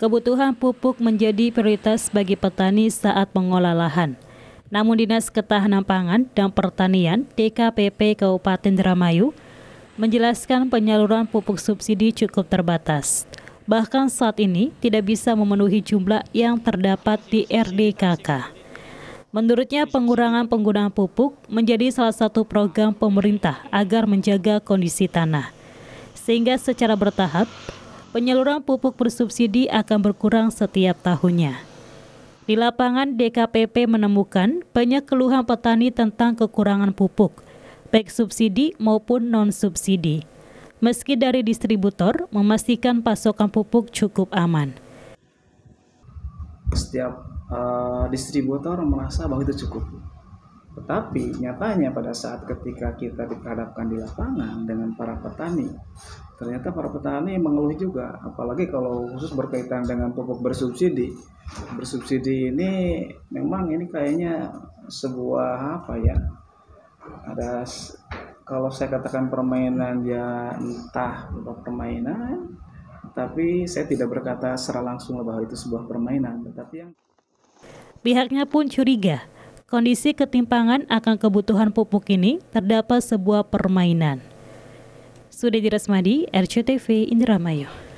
kebutuhan pupuk menjadi prioritas bagi petani saat mengolah lahan. Namun Dinas Ketahanan Pangan dan Pertanian DKPP Kabupaten Dramayu menjelaskan penyaluran pupuk subsidi cukup terbatas. Bahkan saat ini tidak bisa memenuhi jumlah yang terdapat di RDKK. Menurutnya pengurangan penggunaan pupuk menjadi salah satu program pemerintah agar menjaga kondisi tanah. Sehingga secara bertahap penyaluran pupuk bersubsidi akan berkurang setiap tahunnya. Di lapangan, DKPP menemukan banyak keluhan petani tentang kekurangan pupuk, baik subsidi maupun non-subsidi. Meski dari distributor memastikan pasokan pupuk cukup aman. Setiap uh, distributor merasa bahwa itu cukup tetapi nyatanya pada saat ketika kita diperhadapkan di lapangan dengan para petani, ternyata para petani mengeluh juga, apalagi kalau khusus berkaitan dengan pupuk bersubsidi. Bersubsidi ini memang ini kayaknya sebuah apa ya? Ada kalau saya katakan permainan ya entah permainan, tapi saya tidak berkata secara langsung bahwa itu sebuah permainan, tetapi yang pihaknya pun curiga kondisi ketimpangan akan kebutuhan pupuk ini terdapat sebuah permainan. Sudah Dirasmadi, RCTV Indramayu.